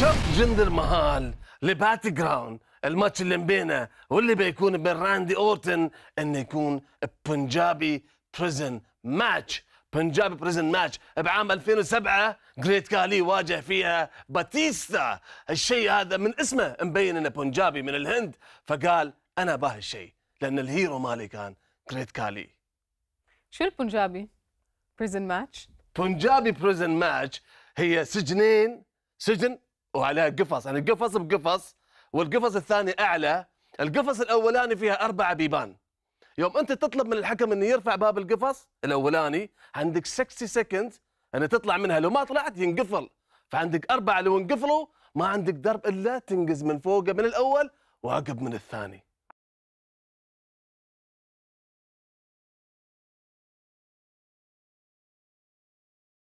شوف جندر مهال لبات جراوند الماتش اللي بينه واللي بيكون بين راندي اورتن انه يكون بنجابي بريزن ماتش بنجابي بريزن ماتش بعام 2007 جريت كالي واجه فيها باتيستا الشيء هذا من اسمه مبين انه بنجابي من الهند فقال انا باه الشيء لان الهيرو مالي كان جريت كالي شو البنجابي بريزن ماتش بنجابي بريزن ماتش هي سجنين سجن وعليها قفص يعني القفص بقفص والقفص الثاني اعلى القفص الاولاني فيها اربع بيبان يوم انت تطلب من الحكم انه يرفع باب القفص الاولاني عندك 60 سكند ان تطلع منها لو ما طلعت ينقفل فعندك اربعه لو انقفلوا ما عندك درب الا تنقز من فوقه من الاول وعقب من الثاني